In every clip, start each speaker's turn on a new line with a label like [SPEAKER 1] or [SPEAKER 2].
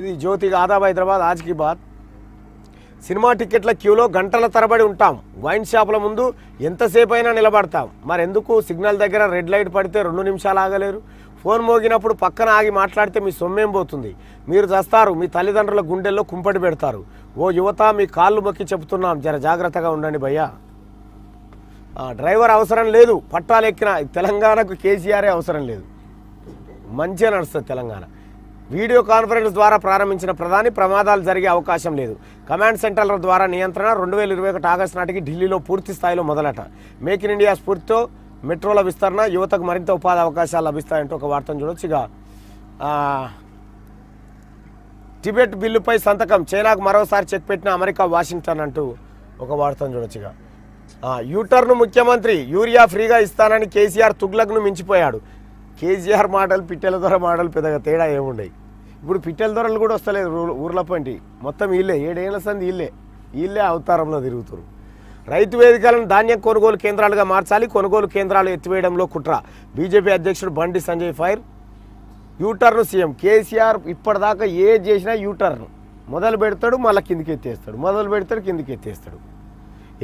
[SPEAKER 1] ఇది జ్యోతి ఆదాబ్ హైదరాబాద్ ఆజ్కి బాత్ సినిమా టికెట్ల క్యూలో గంటల తరబడి ఉంటాం వైన్ షాపుల ముందు ఎంతసేపు అయినా నిలబడతాం మరెందుకు సిగ్నల్ దగ్గర రెడ్ లైట్ పడితే రెండు నిమిషాలు ఆగలేరు ఫోన్ మోగినప్పుడు పక్కన ఆగి మాట్లాడితే మీ సొమ్మేం పోతుంది మీరు చస్తారు మీ తల్లిదండ్రుల గుండెల్లో కుంపటి పెడతారు ఓ యువత మీ కాళ్ళు మొక్కి చెబుతున్నాం జర జాగ్రత్తగా ఉండండి భయ్యా డ్రైవర్ అవసరం లేదు పట్టాలు ఎక్కిన తెలంగాణకు కేసీఆరే అవసరం లేదు మంచిగా నడుస్తుంది తెలంగాణ వీడియో కాన్ఫరెన్స్ ద్వారా ప్రారంభించిన ప్రధాని ప్రమాదాలు జరిగే అవకాశం లేదు కమాండ్ సెంటర్ల ద్వారా నియంత్రణ రెండు వేల ఇరవై ఒకటి ఆగస్టు నాటికి ఢిల్లీలో పూర్తి స్థాయిలో మొదలట మేక్ ఇన్ ఇండియా స్ఫూర్తితో మెట్రోల విస్తరణ యువతకు మరింత ఉపాధి అవకాశాలు లభిస్తాయంటూ ఒక వార్తను చూడొచ్చు ఇక టిబెట్ బిల్లుపై సంతకం చైనాకు మరోసారి చెక్ పెట్టిన అమెరికా వాషింగ్టన్ అంటూ ఒక వార్తను చూడొచ్చు ఇక యూటర్ను ముఖ్యమంత్రి యూరియా ఫ్రీగా ఇస్తానని కేసీఆర్ తుగ్లక్ను మించిపోయాడు కేజీఆర్ మాటలు పిట్టెల దొర మాటలు పెద్దగా తేడా ఏముండయి ఇప్పుడు పిట్టెల దొరలు కూడా వస్తలేదు ఊర్ల పంటి మొత్తం ఇల్లే ఏడేళ్ల సంది ఇల్లే వీళ్ళే అవతారంలో తిరుగుతారు రైతు వేదికలను ధాన్యం కొనుగోలు కేంద్రాలుగా మార్చాలి కొనుగోలు కేంద్రాలు ఎత్తివేయడంలో కుట్ర బీజేపీ అధ్యక్షుడు Bandi Sanjay fire U turn CM KCR ఇప్పటిదాకా ఏం చేసినా యూటర్న్ మొదలు పెడతాడు మళ్ళీ కిందికి ఎత్తేస్తాడు మొదలు పెడతాడు కిందికి ఎత్తేస్తాడు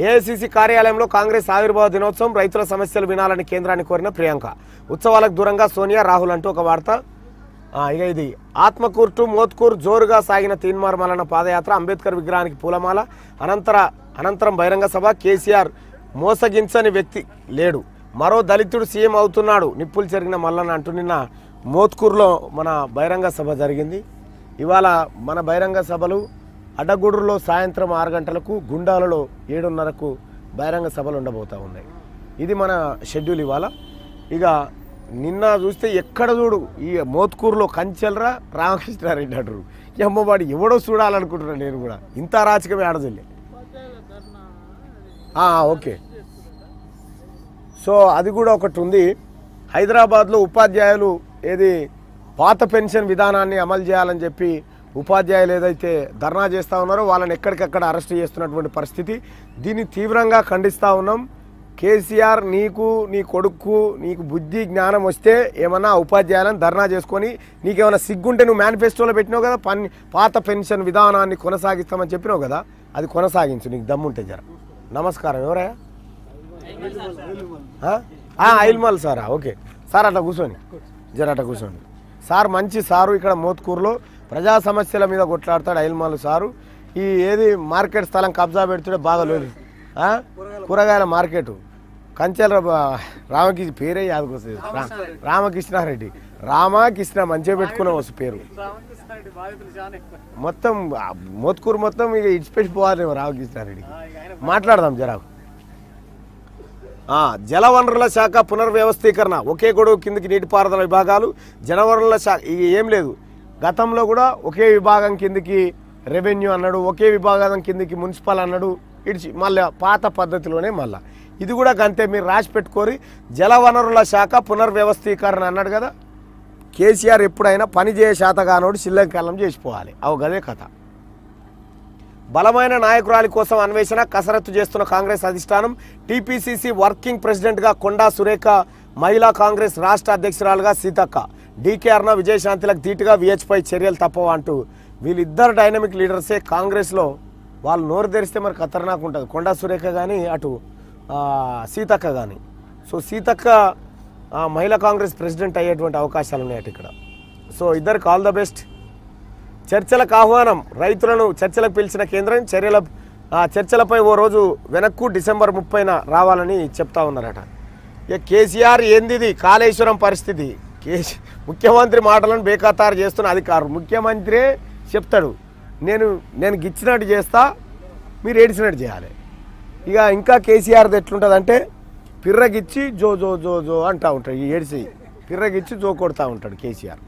[SPEAKER 1] ఏఐసీసీ కార్యాలయంలో కాంగ్రెస్ ఆవిర్భావ దినోత్సవం రైతుల సమస్యలు వినాలని కేంద్రాన్ని కోరిన ప్రియాంక ఉత్సవాలకు దూరంగా సోనియా రాహుల్ అంటూ ఒక వార్త ఇక ఇది ఆత్మకూర్ టు మోత్కూర్ జోరుగా సాగిన తీన్మార్మలన పాదయాత్ర అంబేద్కర్ విగ్రహానికి పూలమాల అనంతర అనంతరం బహిరంగ సభ కేసీఆర్ మోసగించని వ్యక్తి లేడు మరో దళితుడు సీఎం అవుతున్నాడు నిప్పులు జరిగిన మల్లన్న అంటూ నిన్న మోత్కూర్లో మన బహిరంగ సభ జరిగింది ఇవాళ మన బహిరంగ సభలు అడగూడూరులో సాయంత్రం ఆరు గంటలకు గుండాలలో ఏడున్నరకు బహిరంగ సభలు ఉండబోతూ ఉన్నాయి ఇది మన షెడ్యూల్ ఇవాళ ఇక నిన్న చూస్తే ఎక్కడ చూడు ఈ మోత్కూరులో కంచెలరా రామకృష్ణారెడ్డి అంటారు అమ్మవాడు ఎవడో చూడాలనుకుంటున్నాను నేను కూడా ఇంత రాచకమే ఆడదిల్లే ఓకే సో అది కూడా ఒకటి ఉంది హైదరాబాద్లో ఉపాధ్యాయులు ఏది పాత పెన్షన్ విధానాన్ని అమలు చేయాలని చెప్పి ఉపాధ్యాయులు ఏదైతే ధర్నా చేస్తూ ఉన్నారో వాళ్ళని ఎక్కడికక్కడ అరెస్ట్ చేస్తున్నటువంటి పరిస్థితి దీన్ని తీవ్రంగా ఖండిస్తూ ఉన్నాం కేసీఆర్ నీకు నీ కొడుకు నీకు బుద్ధి జ్ఞానం వస్తే ఏమన్నా ఉపాధ్యాయులను ధర్నా చేసుకొని నీకేమైనా సిగ్గుంటే నువ్వు మేనిఫెస్టోలో పెట్టినావు కదా పని పాత పెన్షన్ విధానాన్ని కొనసాగిస్తామని చెప్పినావు కదా అది కొనసాగించు నీకు దమ్ముంటే జర నమస్కారం ఎవరయ్యా ఐల్మల్ సారా ఓకే సార్ అట్లా కూర్చోండి జర అట్లా కూర్చోండి సార్ మంచి సారు ఇక్కడ మోత్కూరులో ప్రజా సమస్యల మీద కొట్లాడతాడు అయిల్మాలు సారు ఈ ఏది మార్కెట్ స్థలం కబ్జా పెడుతుంటే బాగా లేదు కూరగాయల మార్కెట్ కంచెల రామకృష్ణ పేరే యాదకొస్తుంది రామకృష్ణారెడ్డి రామకృష్ణ మంచిగా పెట్టుకునే వస్తు పేరు మొత్తం మోత్కూరు మొత్తం ఇక పోవాలి రామకృష్ణారెడ్డి మాట్లాడదాం జరాకు జలవనరుల శాఖ పునర్వ్యవస్థీకరణ ఒకే గొడవ కిందికి నీటిపారుదల విభాగాలు జలవనరుల శాఖ ఏం లేదు గతంలో కూడా ఒకే విభాగం కిందికి రెవెన్యూ అన్నాడు ఒకే విభాగం కిందికి మున్సిపల్ అన్నాడు ఇడిచి మళ్ళీ పాత పద్ధతిలోనే మళ్ళీ ఇది కూడా గంతే మీరు రాసి పెట్టుకోరి జలవనరుల శాఖ పునర్వ్యవస్థీకరణ అన్నాడు కదా కేసీఆర్ ఎప్పుడైనా పనిచేయ చేయ శాతగానోడు శిల్లంకాలం చేసిపోవాలి అవు గదే కథ బలమైన నాయకురాలి కోసం అన్వేషణ కసరత్తు చేస్తున్న కాంగ్రెస్ అధిష్టానం టీపీసీసీ వర్కింగ్ ప్రెసిడెంట్గా కొండా సురేఖ మహిళా కాంగ్రెస్ రాష్ట్ర అధ్యక్షురాలుగా సీతక్క డీకేఆర్న విజయశాంతిలకు ధీటుగా విహెచ్పై చర్యలు తప్పవు అంటూ వీళ్ళిద్దరు డైనమిక్ లీడర్సే కాంగ్రెస్లో వాళ్ళు నోరు తెరిస్తే మరి ఖతర్నాక్ ఉంటుంది కొండా సురేఖ కానీ అటు సీతక్క కానీ సో సీతక్క మహిళా కాంగ్రెస్ ప్రెసిడెంట్ అయ్యేటువంటి అవకాశాలు ఉన్నాయి అటు ఇక్కడ సో ఇద్దరికి ఆల్ ద బెస్ట్ చర్చలకు ఆహ్వానం రైతులను చర్చలకు పిలిచిన కేంద్రం చర్యల చర్చలపై ఓ రోజు వెనక్కు డిసెంబర్ ముప్పైన రావాలని చెప్తా ఉన్నారట ఇక కేసీఆర్ ఏందిది కాళేశ్వరం పరిస్థితి కేసీ ముఖ్యమంత్రి మాటలను బేఖాతారు చేస్తున్న అధికారు ముఖ్యమంత్రి చెప్తాడు నేను నేను గిచ్చినట్టు చేస్తా మీరు ఏడిచినట్టు చేయాలి ఇక ఇంకా కేసీఆర్ది ఎట్లుంటుందంటే పిర్రగిచ్చి జో జో జో జో అంటూ ఉంటాడు ఈ ఏడిసి పిర్రగిచ్చి జో కొడుతూ ఉంటాడు కేసీఆర్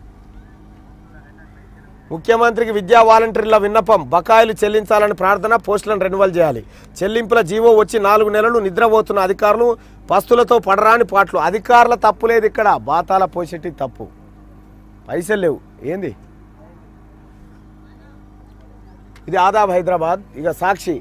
[SPEAKER 1] ముఖ్యమంత్రికి విద్యా వాలంటీర్ల విన్నపం బకాయిలు చెల్లించాలని ప్రార్థన పోస్టులను రెన్యువల్ చేయాలి చెల్లింపుల జీవో వచ్చి నాలుగు నెలలు నిద్రపోతున్న అధికారులు పస్తులతో పడరాని పాటలు అధికారుల తప్పు లేదు ఇక్కడ బాతాల పోసెట్టి తప్పు పైసలు లేవు ఏంది ఇది ఆదాబ్ హైదరాబాద్ ఇక సాక్షి